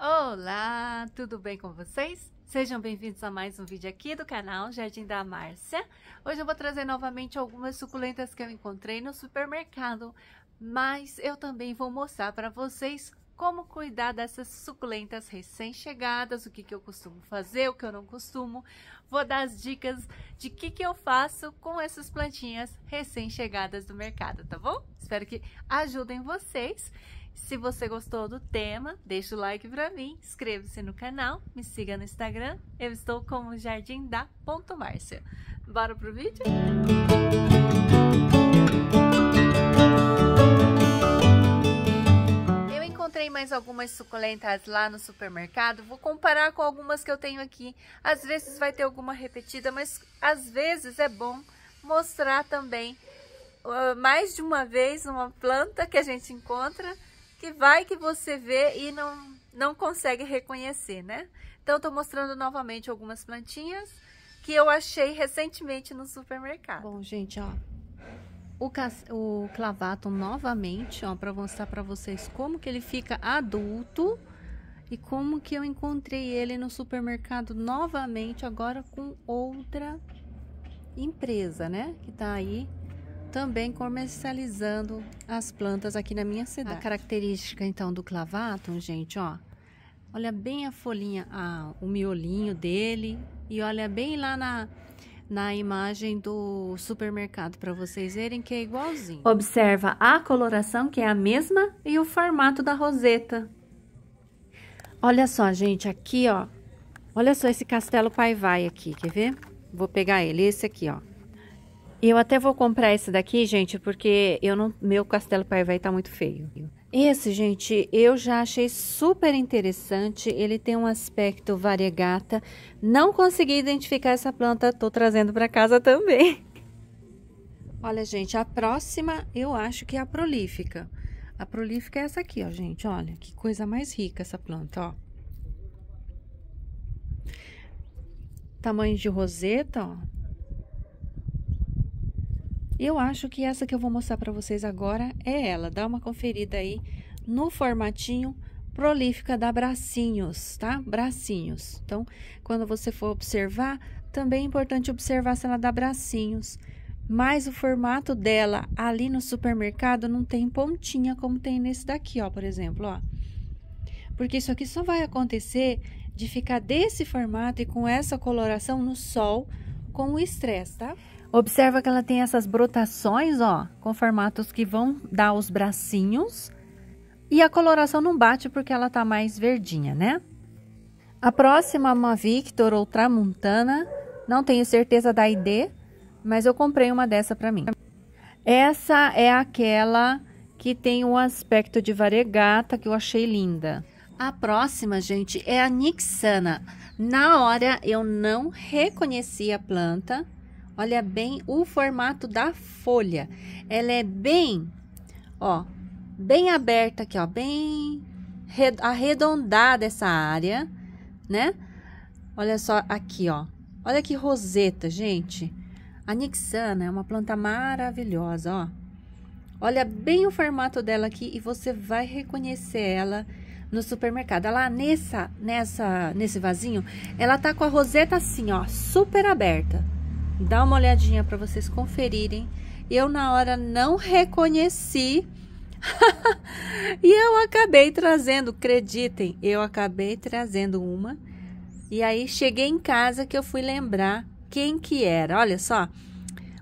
Olá, tudo bem com vocês? Sejam bem-vindos a mais um vídeo aqui do canal Jardim da Márcia. Hoje eu vou trazer novamente algumas suculentas que eu encontrei no supermercado, mas eu também vou mostrar para vocês como cuidar dessas suculentas recém-chegadas, o que, que eu costumo fazer, o que eu não costumo. Vou dar as dicas de que, que eu faço com essas plantinhas recém-chegadas do mercado, tá bom? Espero que ajudem vocês. Se você gostou do tema, deixa o like para mim, inscreva-se no canal, me siga no Instagram. Eu estou como Jardim Bora pro vídeo? Eu encontrei mais algumas suculentas lá no supermercado. Vou comparar com algumas que eu tenho aqui. Às vezes vai ter alguma repetida, mas às vezes é bom mostrar também ah, mais de uma vez uma planta que a gente encontra que vai que você vê e não, não consegue reconhecer, né? Então, estou mostrando novamente algumas plantinhas que eu achei recentemente no supermercado. Bom, gente, ó, o, o clavato novamente, ó, para mostrar para vocês como que ele fica adulto e como que eu encontrei ele no supermercado novamente, agora com outra empresa, né? Que tá aí também comercializando as plantas aqui na minha cidade. A característica então do clavatum, gente, ó, olha bem a folhinha, o miolinho dele e olha bem lá na na imagem do supermercado para vocês verem que é igualzinho. Observa a coloração que é a mesma e o formato da roseta. Olha só, gente, aqui, ó. Olha só esse castelo paivai aqui, quer ver? Vou pegar ele, esse aqui, ó. Eu até vou comprar esse daqui, gente, porque eu não, meu castelo pai vai tá muito feio. Esse, gente, eu já achei super interessante. Ele tem um aspecto variegata. Não consegui identificar essa planta, tô trazendo para casa também. Olha, gente, a próxima eu acho que é a prolífica. A prolífica é essa aqui, ó, gente. Olha, que coisa mais rica essa planta, ó. Tamanho de roseta, ó. E eu acho que essa que eu vou mostrar para vocês agora é ela. Dá uma conferida aí no formatinho prolífica da bracinhos, tá? Bracinhos. Então, quando você for observar, também é importante observar se ela dá bracinhos. Mas o formato dela ali no supermercado não tem pontinha como tem nesse daqui, ó, por exemplo, ó. Porque isso aqui só vai acontecer de ficar desse formato e com essa coloração no sol com o estresse, tá? Observa que ela tem essas brotações, ó, com formatos que vão dar os bracinhos. E a coloração não bate porque ela tá mais verdinha, né? A próxima é uma Victor ou Tramontana. Não tenho certeza da ID, mas eu comprei uma dessa para mim. Essa é aquela que tem um aspecto de variegata que eu achei linda. A próxima, gente, é a Nixana. Na hora eu não reconheci a planta Olha bem o formato da folha. Ela é bem, ó, bem aberta aqui, ó, bem arredondada essa área, né? Olha só aqui, ó. Olha que roseta, gente. A Nixana é uma planta maravilhosa, ó. Olha bem o formato dela aqui e você vai reconhecer ela no supermercado. Lá nessa, nessa, nesse vasinho, ela tá com a roseta assim, ó, super aberta. Dá uma olhadinha para vocês conferirem. Eu na hora não reconheci. e eu acabei trazendo, acreditem, eu acabei trazendo uma. E aí cheguei em casa que eu fui lembrar quem que era. Olha só,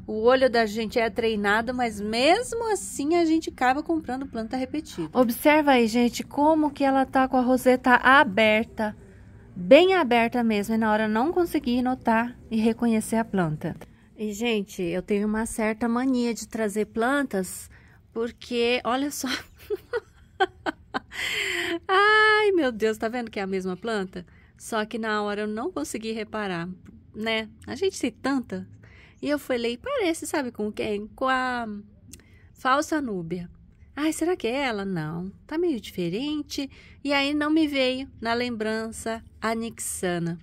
o olho da gente é treinado, mas mesmo assim a gente acaba comprando planta repetida. Observa aí, gente, como que ela tá com a roseta aberta bem aberta mesmo e na hora não consegui notar e reconhecer a planta. E, gente, eu tenho uma certa mania de trazer plantas, porque, olha só... Ai, meu Deus, tá vendo que é a mesma planta? Só que na hora eu não consegui reparar, né? A gente tem tanta. E eu falei, parece, sabe com quem? Com a falsa núbia. Ai, será que é ela? Não, tá meio diferente. E aí não me veio na lembrança a Nixana.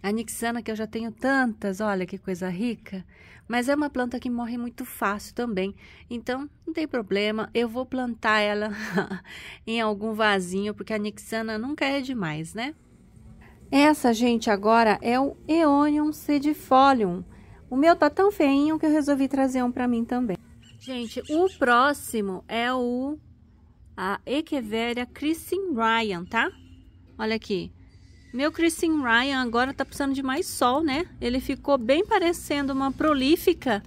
A Nixana, que eu já tenho tantas, olha que coisa rica. Mas é uma planta que morre muito fácil também. Então, não tem problema, eu vou plantar ela em algum vasinho, porque a Nixana nunca é demais, né? Essa, gente, agora é o Eonium sedifolium. O meu tá tão feinho que eu resolvi trazer um para mim também. Gente, o próximo é o a Echeveria Christine Ryan, tá? Olha aqui. Meu Christine Ryan agora tá precisando de mais sol, né? Ele ficou bem parecendo uma prolífica,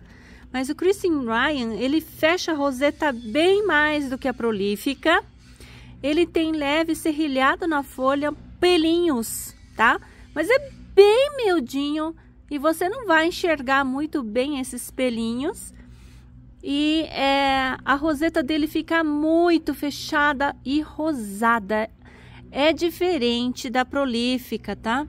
mas o Christine Ryan, ele fecha a roseta bem mais do que a prolífica. Ele tem leve serrilhado na folha, pelinhos, tá? Mas é bem miudinho e você não vai enxergar muito bem esses pelinhos e é, a roseta dele fica muito fechada e rosada. É diferente da prolífica, tá?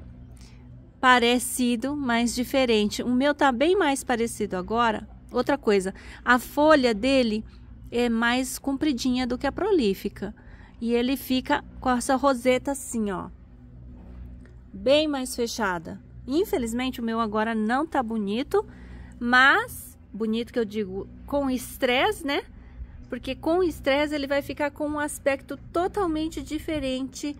Parecido, mas diferente. O meu tá bem mais parecido agora. Outra coisa, a folha dele é mais compridinha do que a prolífica. E ele fica com essa roseta assim, ó. Bem mais fechada. Infelizmente, o meu agora não tá bonito, mas bonito que eu digo com estresse, né? Porque com estresse ele vai ficar com um aspecto totalmente diferente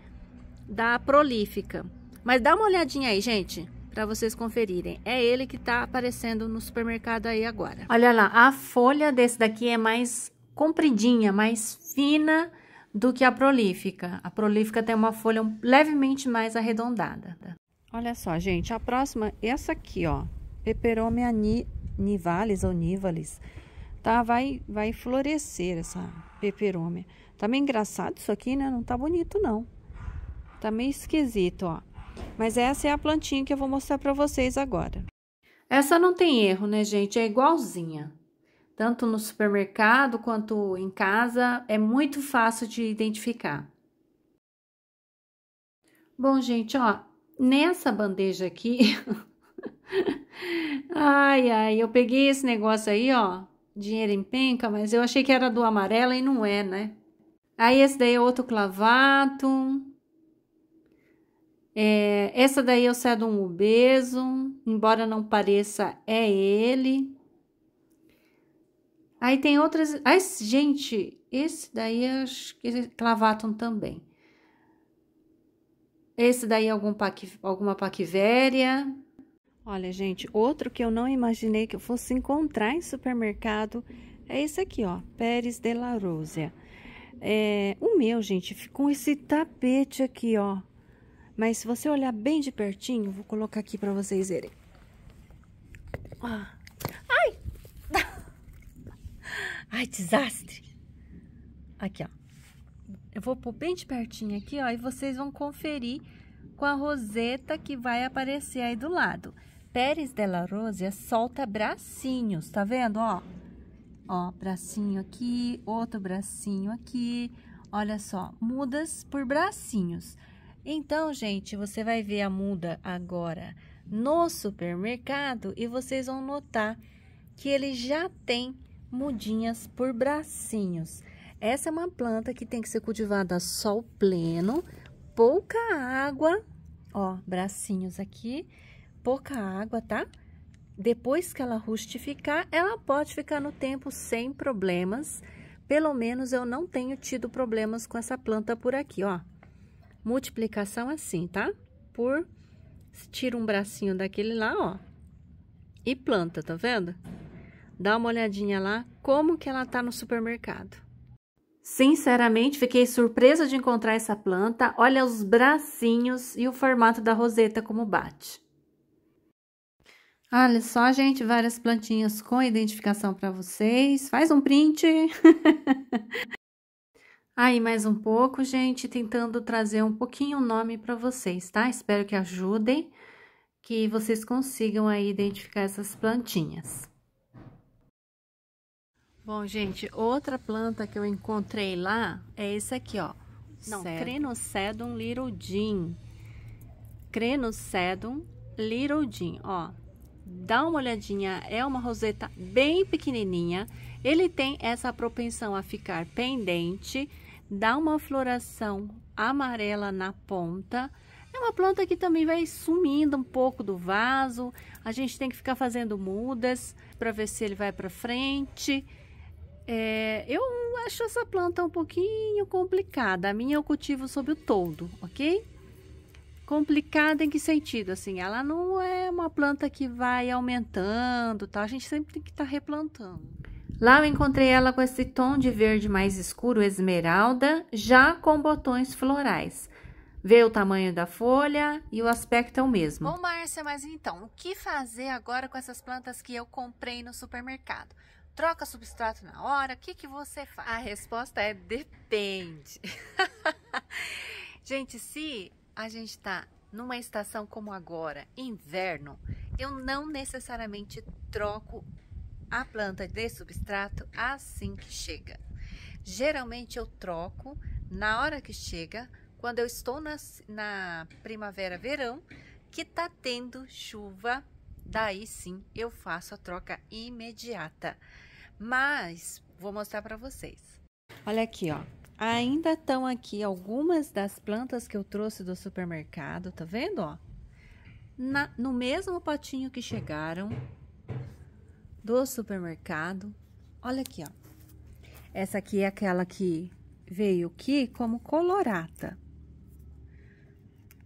da prolífica. Mas dá uma olhadinha aí, gente, para vocês conferirem. É ele que tá aparecendo no supermercado aí agora. Olha lá, a folha desse daqui é mais compridinha, mais fina do que a prolífica. A prolífica tem uma folha levemente mais arredondada. Tá? Olha só, gente, a próxima, essa aqui, ó, Peperomia nivales ou nívalis, tá? Vai, vai florescer essa peperômia. Tá meio engraçado isso aqui, né? Não tá bonito, não. Tá meio esquisito, ó. Mas essa é a plantinha que eu vou mostrar para vocês agora. Essa não tem erro, né, gente? É igualzinha. Tanto no supermercado quanto em casa, é muito fácil de identificar. Bom, gente, ó, nessa bandeja aqui, ai, ai, eu peguei esse negócio aí, ó, dinheiro em penca, mas eu achei que era do amarelo e não é, né? Aí esse daí é outro clavato. É, essa daí eu cedo um obeso, embora não pareça, é ele. Aí tem outras. Ai, gente, esse daí acho que é clavatum também. Esse daí é algum paqui, alguma paquivéria. Olha, gente, outro que eu não imaginei que eu fosse encontrar em supermercado é esse aqui, ó, Pérez de la Rosa. É, o meu, gente, ficou esse tapete aqui, ó. Mas se você olhar bem de pertinho, vou colocar aqui pra vocês verem. Ah. Ai! Ai, desastre! Aqui, ó. Eu vou pôr bem de pertinho aqui, ó, e vocês vão conferir com a roseta que vai aparecer aí do lado. Pérez la Rosa solta bracinhos, tá vendo, ó? Ó, bracinho aqui, outro bracinho aqui, olha só, mudas por bracinhos. Então, gente, você vai ver a muda agora no supermercado e vocês vão notar que ele já tem mudinhas por bracinhos. Essa é uma planta que tem que ser cultivada a sol pleno, pouca água, ó, bracinhos aqui, pouca água, tá? Depois que ela rustificar, ela pode ficar no tempo sem problemas. Pelo menos eu não tenho tido problemas com essa planta por aqui, ó. Multiplicação assim, tá? Por, tira um bracinho daquele lá, ó, e planta, tá vendo? Dá uma olhadinha lá como que ela tá no supermercado. Sinceramente, fiquei surpresa de encontrar essa planta. Olha os bracinhos e o formato da roseta como bate. Olha só, gente, várias plantinhas com identificação para vocês. Faz um print. Aí mais um pouco, gente, tentando trazer um pouquinho o nome para vocês, tá? Espero que ajudem, que vocês consigam aí identificar essas plantinhas. Bom, gente, outra planta que eu encontrei lá é esse aqui, ó. Não, Cedum. Crenocedum little jean. Crenocedum little jean, ó dá uma olhadinha, é uma roseta bem pequenininha. Ele tem essa propensão a ficar pendente, dá uma floração amarela na ponta. É uma planta que também vai sumindo um pouco do vaso. A gente tem que ficar fazendo mudas para ver se ele vai para frente. É, eu acho essa planta um pouquinho complicada. A minha eu cultivo sob o todo, ok? Complicada em que sentido? Assim, ela não é uma planta que vai aumentando, tá? A gente sempre tem que estar tá replantando. Lá eu encontrei ela com esse tom de verde mais escuro, esmeralda, já com botões florais. Vê o tamanho da folha e o aspecto é o mesmo. Bom, Márcia, mas então, o que fazer agora com essas plantas que eu comprei no supermercado? Troca substrato na hora? O que, que você faz? A resposta é depende. Gente, se a gente está numa estação como agora, inverno, eu não necessariamente troco a planta de substrato assim que chega. Geralmente eu troco na hora que chega, quando eu estou na, na primavera, verão, que tá tendo chuva, daí sim eu faço a troca imediata. Mas vou mostrar para vocês. Olha aqui, ó. Ainda estão aqui algumas das plantas que eu trouxe do supermercado, tá vendo, ó? Na, no mesmo potinho que chegaram do supermercado. Olha aqui, ó. Essa aqui é aquela que veio aqui como colorata.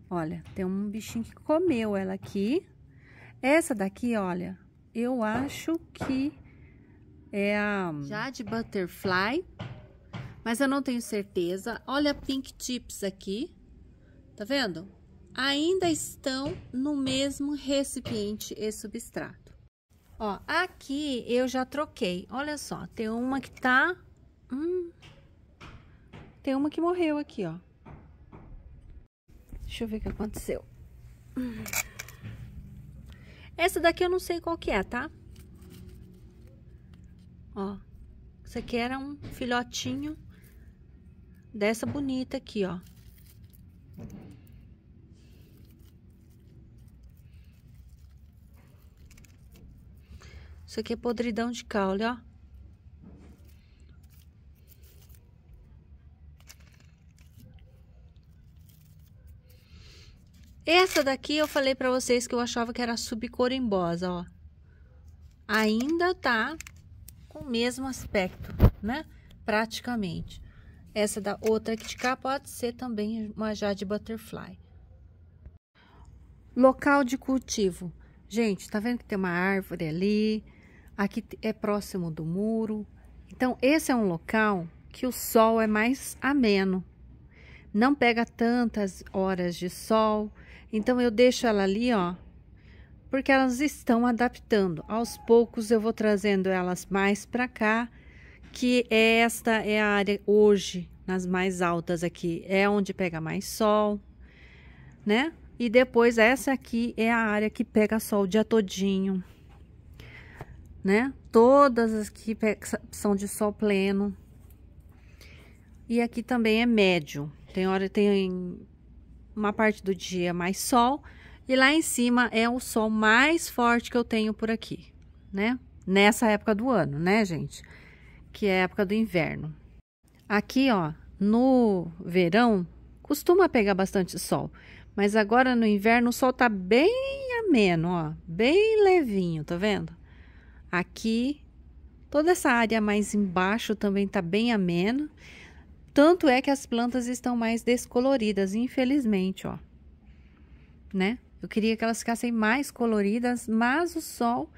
Olha, tem um bichinho que comeu ela aqui. Essa daqui, olha, eu acho que é a... já de Butterfly mas eu não tenho certeza. Olha pink tips aqui, tá vendo? Ainda estão no mesmo recipiente e substrato. Ó, aqui eu já troquei. Olha só, tem uma que tá... Hum, tem uma que morreu aqui, ó. Deixa eu ver o que aconteceu. Essa daqui eu não sei qual que é, tá? Ó, isso aqui era um filhotinho dessa bonita aqui, ó. Isso aqui é podridão de caule, ó. Essa daqui eu falei pra vocês que eu achava que era subcorimbosa, ó. Ainda tá com o mesmo aspecto, né? Praticamente. Essa da outra que de cá pode ser também uma jade butterfly. Local de cultivo. Gente, tá vendo que tem uma árvore ali? Aqui é próximo do muro. Então, esse é um local que o sol é mais ameno. Não pega tantas horas de sol. Então, eu deixo ela ali, ó, porque elas estão adaptando. Aos poucos eu vou trazendo elas mais para cá que esta é a área hoje nas mais altas aqui, é onde pega mais sol, né? E depois essa aqui é a área que pega sol o dia todinho, né? Todas as que são de sol pleno. E aqui também é médio. Tem hora tem uma parte do dia mais sol e lá em cima é o sol mais forte que eu tenho por aqui, né? Nessa época do ano, né, gente? que é a época do inverno. Aqui, ó, no verão, costuma pegar bastante sol, mas agora no inverno o sol tá bem ameno, ó, bem levinho, tá vendo? Aqui, toda essa área mais embaixo também tá bem ameno. Tanto é que as plantas estão mais descoloridas, infelizmente, ó. Né? Eu queria que elas ficassem mais coloridas, mas o sol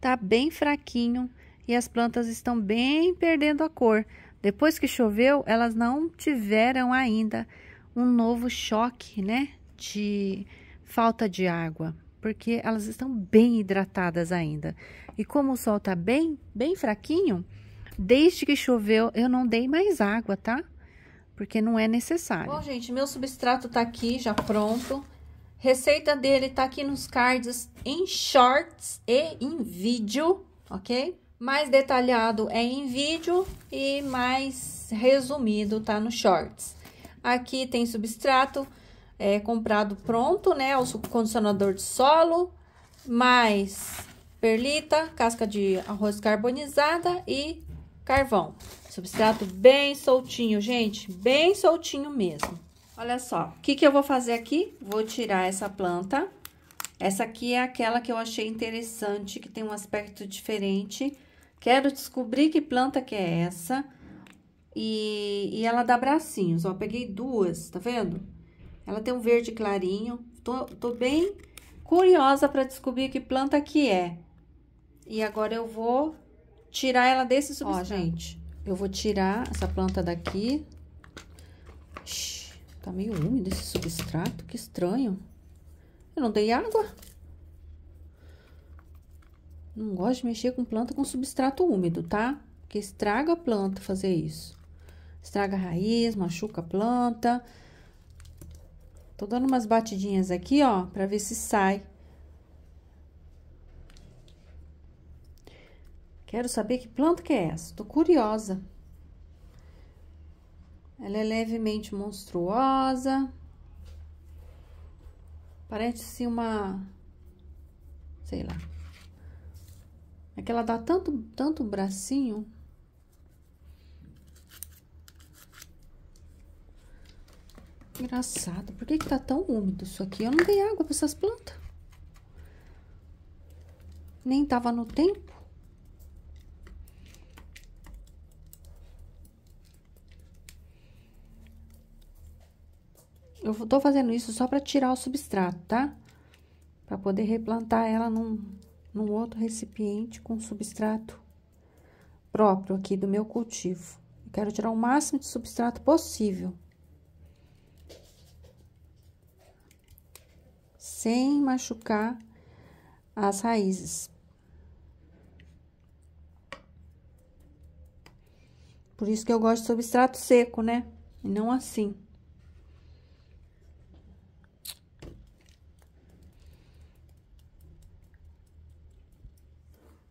tá bem fraquinho e as plantas estão bem perdendo a cor. Depois que choveu, elas não tiveram ainda um novo choque, né, de falta de água, porque elas estão bem hidratadas ainda. E como o sol está bem, bem fraquinho, desde que choveu, eu não dei mais água, tá? Porque não é necessário. Bom, gente, meu substrato tá aqui já pronto. Receita dele tá aqui nos cards em shorts e em vídeo, ok? Mais detalhado é em vídeo e mais resumido tá no shorts. Aqui tem substrato é, comprado pronto, né? O condicionador de solo, mais perlita, casca de arroz carbonizada e carvão. Substrato bem soltinho, gente, bem soltinho mesmo. Olha só, o que, que eu vou fazer aqui? Vou tirar essa planta. Essa aqui é aquela que eu achei interessante, que tem um aspecto diferente Quero descobrir que planta que é essa. E, e ela dá bracinhos, ó. Peguei duas, tá vendo? Ela tem um verde clarinho. Tô, tô bem curiosa para descobrir que planta que é. E agora eu vou tirar ela desse substrato. Ó, gente, eu vou tirar essa planta daqui. tá meio úmido esse substrato, que estranho. Eu não dei água? Não gosto de mexer com planta com substrato úmido, tá? Porque estraga a planta fazer isso. Estraga a raiz, machuca a planta. Tô dando umas batidinhas aqui, ó, pra ver se sai. Quero saber que planta que é essa. Tô curiosa. Ela é levemente monstruosa. Parece uma... Sei lá. É que ela dá tanto, tanto bracinho. Engraçado. Por que que tá tão úmido isso aqui? Eu não dei água para essas plantas. Nem tava no tempo. Eu tô fazendo isso só para tirar o substrato, tá? Para poder replantar ela num num outro recipiente com substrato próprio aqui do meu cultivo. quero tirar o máximo de substrato possível. Sem machucar as raízes. Por isso que eu gosto de substrato seco, né? E não assim.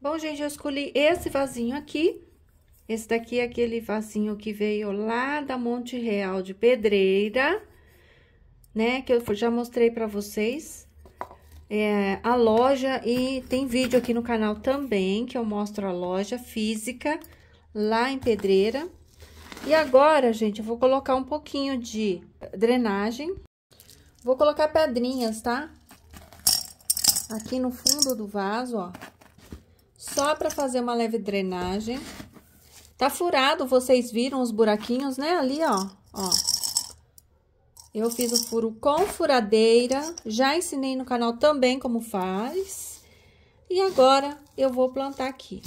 Bom, gente, eu escolhi esse vasinho aqui. Esse daqui é aquele vasinho que veio lá da Monte Real de Pedreira, né? Que eu já mostrei pra vocês é, a loja e tem vídeo aqui no canal também que eu mostro a loja física lá em Pedreira. E agora, gente, eu vou colocar um pouquinho de drenagem. Vou colocar pedrinhas, tá? Aqui no fundo do vaso, ó só para fazer uma leve drenagem. Tá furado, vocês viram os buraquinhos, né? Ali, ó, ó. Eu fiz o furo com furadeira, já ensinei no canal também como faz. E agora, eu vou plantar aqui.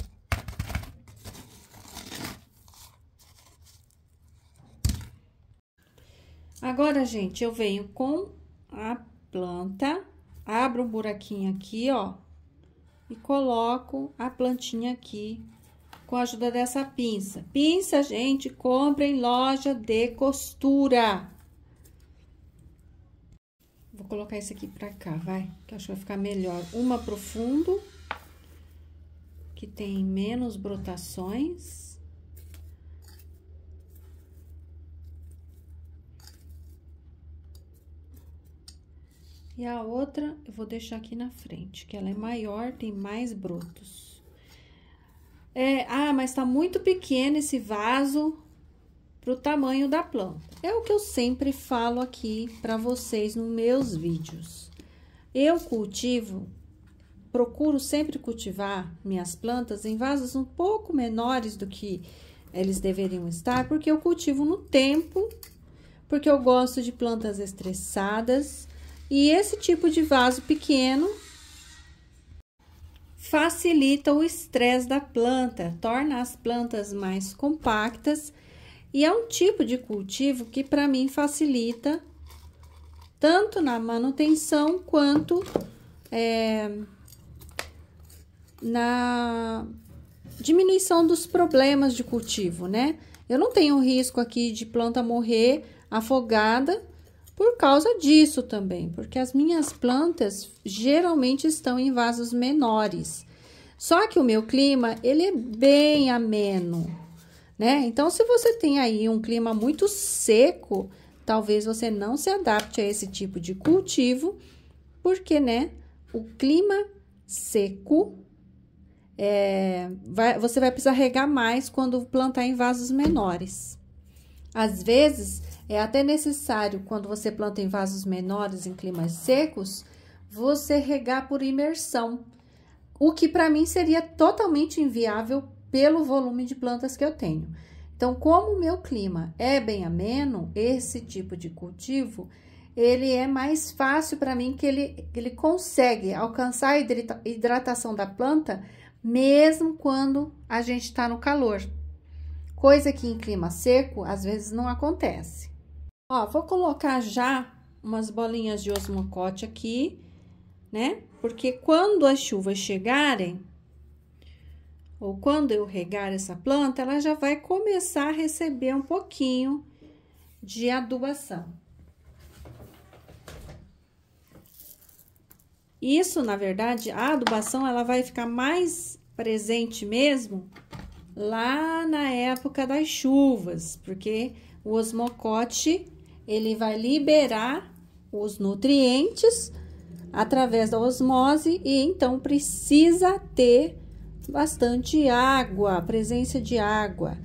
Agora, gente, eu venho com a planta, abro um buraquinho aqui, ó, e coloco a plantinha aqui com a ajuda dessa pinça. Pinça, gente, compra em loja de costura. Vou colocar esse aqui pra cá, vai, que acho que vai ficar melhor. Uma profundo, que tem menos brotações. E a outra eu vou deixar aqui na frente, que ela é maior, tem mais brotos. É, ah, mas tá muito pequeno esse vaso pro tamanho da planta. É o que eu sempre falo aqui para vocês nos meus vídeos. Eu cultivo, procuro sempre cultivar minhas plantas em vasos um pouco menores do que eles deveriam estar, porque eu cultivo no tempo, porque eu gosto de plantas estressadas, e esse tipo de vaso pequeno facilita o estresse da planta, torna as plantas mais compactas e é um tipo de cultivo que para mim facilita tanto na manutenção quanto é, na diminuição dos problemas de cultivo, né? Eu não tenho risco aqui de planta morrer afogada por causa disso também, porque as minhas plantas geralmente estão em vasos menores. Só que o meu clima, ele é bem ameno, né? Então, se você tem aí um clima muito seco, talvez você não se adapte a esse tipo de cultivo, porque, né, o clima seco, é, vai, você vai precisar regar mais quando plantar em vasos menores. Às vezes, é até necessário, quando você planta em vasos menores, em climas secos, você regar por imersão, o que para mim seria totalmente inviável pelo volume de plantas que eu tenho. Então, como o meu clima é bem ameno, esse tipo de cultivo, ele é mais fácil para mim que ele, ele consegue alcançar a hidratação da planta, mesmo quando a gente está no calor. Coisa que em clima seco, às vezes, não acontece. Ó, vou colocar já umas bolinhas de osmocote aqui, né? Porque quando as chuvas chegarem, ou quando eu regar essa planta, ela já vai começar a receber um pouquinho de adubação. Isso, na verdade, a adubação ela vai ficar mais presente mesmo lá na época das chuvas, porque o osmocote ele vai liberar os nutrientes através da osmose e então precisa ter bastante água, presença de água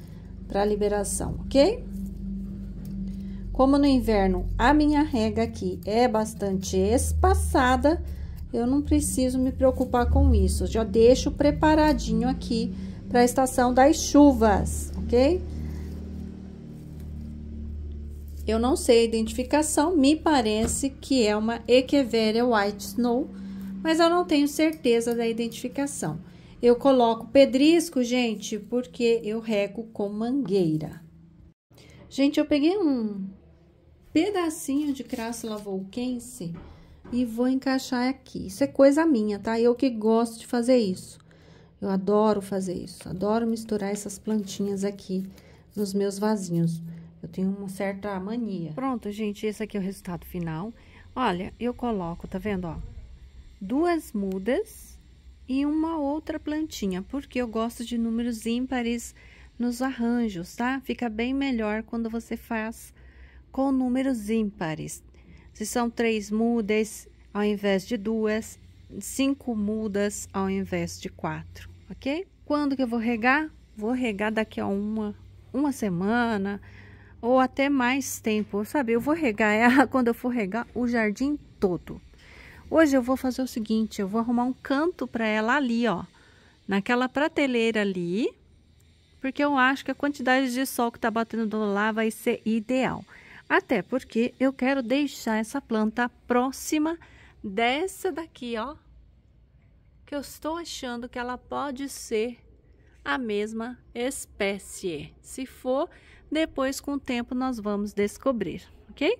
para liberação, ok? Como no inverno a minha rega aqui é bastante espaçada, eu não preciso me preocupar com isso. Já deixo preparadinho aqui para a estação das chuvas, ok? Eu não sei a identificação, me parece que é uma Echeveria White Snow, mas eu não tenho certeza da identificação. Eu coloco pedrisco, gente, porque eu rego com mangueira. Gente, eu peguei um pedacinho de Crassula volquense e vou encaixar aqui. Isso é coisa minha, tá? Eu que gosto de fazer isso. Eu adoro fazer isso, adoro misturar essas plantinhas aqui nos meus vasinhos. Eu tenho uma certa mania. Pronto, gente, esse aqui é o resultado final. Olha, eu coloco, tá vendo, ó? Duas mudas e uma outra plantinha, porque eu gosto de números ímpares nos arranjos, tá? Fica bem melhor quando você faz com números ímpares. Se são três mudas ao invés de duas, cinco mudas ao invés de quatro, ok? Quando que eu vou regar? Vou regar daqui a uma, uma semana, ou até mais tempo, sabe? Eu vou regar ela quando eu for regar o jardim todo. Hoje eu vou fazer o seguinte, eu vou arrumar um canto para ela ali, ó, naquela prateleira ali, porque eu acho que a quantidade de sol que tá batendo lá vai ser ideal. Até porque eu quero deixar essa planta próxima dessa daqui, ó, que eu estou achando que ela pode ser a mesma espécie. Se for, depois, com o tempo, nós vamos descobrir, ok?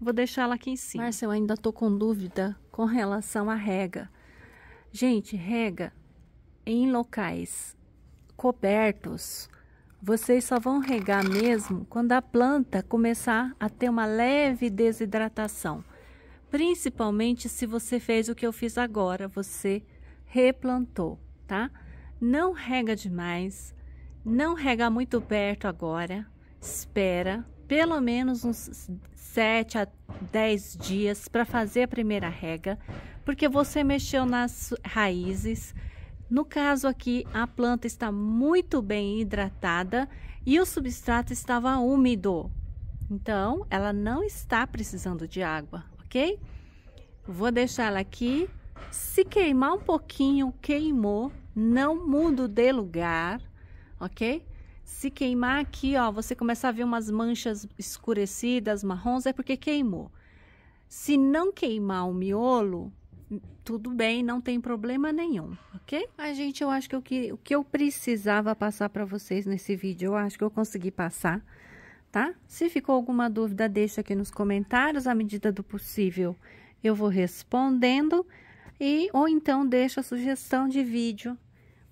Vou deixar ela aqui em cima. Marcia, eu ainda estou com dúvida com relação à rega. Gente, rega em locais cobertos, vocês só vão regar mesmo quando a planta começar a ter uma leve desidratação. Principalmente se você fez o que eu fiz agora, você replantou, tá? Não rega demais, não rega muito perto agora. Espera pelo menos uns 7 a 10 dias para fazer a primeira rega, porque você mexeu nas raízes. No caso aqui, a planta está muito bem hidratada e o substrato estava úmido. Então, ela não está precisando de água, ok? Vou deixar ela aqui. Se queimar um pouquinho, queimou, não mudo de lugar ok? Se queimar aqui, ó, você começar a ver umas manchas escurecidas, marrons, é porque queimou. Se não queimar o miolo, tudo bem, não tem problema nenhum, ok? Mas, gente, eu acho que, o que o que eu precisava passar para vocês nesse vídeo, eu acho que eu consegui passar, tá? Se ficou alguma dúvida, deixa aqui nos comentários, à medida do possível eu vou respondendo. E, ou então, deixa a sugestão de vídeo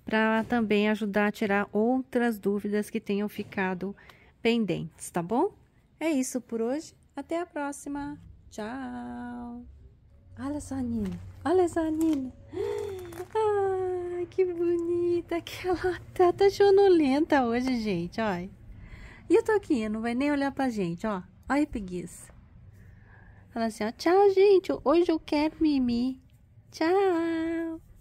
para também ajudar a tirar outras dúvidas que tenham ficado pendentes, tá bom? É isso por hoje. Até a próxima. Tchau. Olha só, Nina. Olha só, Nina. Ai, que bonita que ela tá. Tá chonolenta hoje, gente. Olha. E a Toquinha não vai nem olhar pra gente, ó. Olha a preguiça. Fala assim, ó. Tchau, gente. Hoje eu quero mimir. Tchau.